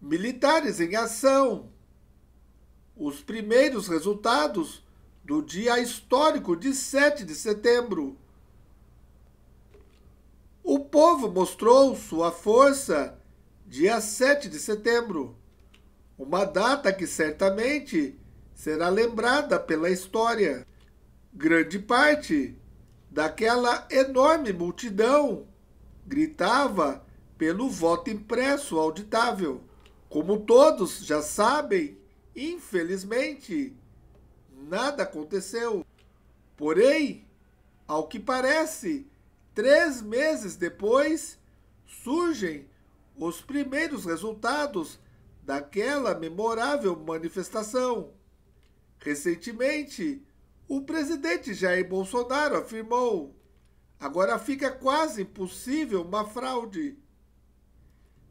militares em ação. Os primeiros resultados do dia histórico de 7 de setembro. O povo mostrou sua força dia 7 de setembro, uma data que certamente será lembrada pela história. Grande parte daquela enorme multidão gritava pelo voto impresso auditável. Como todos já sabem, infelizmente, nada aconteceu. Porém, ao que parece, três meses depois, surgem os primeiros resultados daquela memorável manifestação. Recentemente, o presidente Jair Bolsonaro afirmou: agora fica quase impossível uma fraude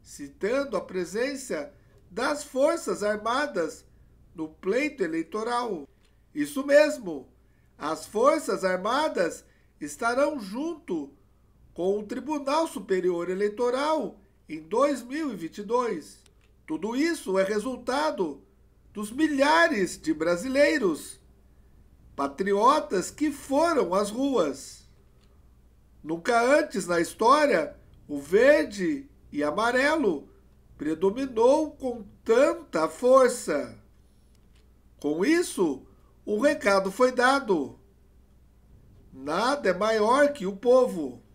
citando a presença das Forças Armadas no pleito eleitoral. Isso mesmo, as Forças Armadas estarão junto com o Tribunal Superior Eleitoral em 2022. Tudo isso é resultado dos milhares de brasileiros, patriotas que foram às ruas. Nunca antes na história, o verde e amarelo predominou com tanta força. Com isso, o recado foi dado. Nada é maior que o povo.